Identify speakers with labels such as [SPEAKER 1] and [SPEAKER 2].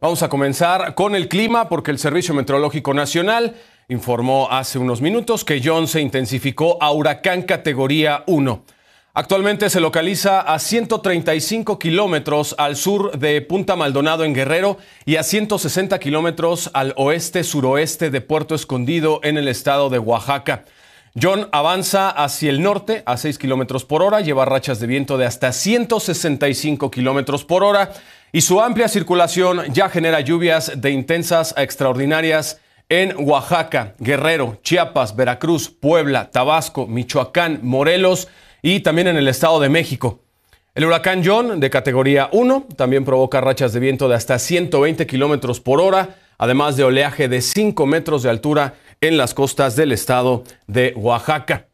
[SPEAKER 1] Vamos a comenzar con el clima porque el Servicio Meteorológico Nacional informó hace unos minutos que John se intensificó a huracán categoría 1. Actualmente se localiza a 135 kilómetros al sur de Punta Maldonado en Guerrero y a 160 kilómetros al oeste-suroeste de Puerto Escondido en el estado de Oaxaca. John avanza hacia el norte a 6 kilómetros por hora, lleva rachas de viento de hasta 165 kilómetros por hora y su amplia circulación ya genera lluvias de intensas a extraordinarias en Oaxaca, Guerrero, Chiapas, Veracruz, Puebla, Tabasco, Michoacán, Morelos y también en el Estado de México. El huracán John, de categoría 1, también provoca rachas de viento de hasta 120 kilómetros por hora, además de oleaje de 5 metros de altura en las costas del estado de Oaxaca.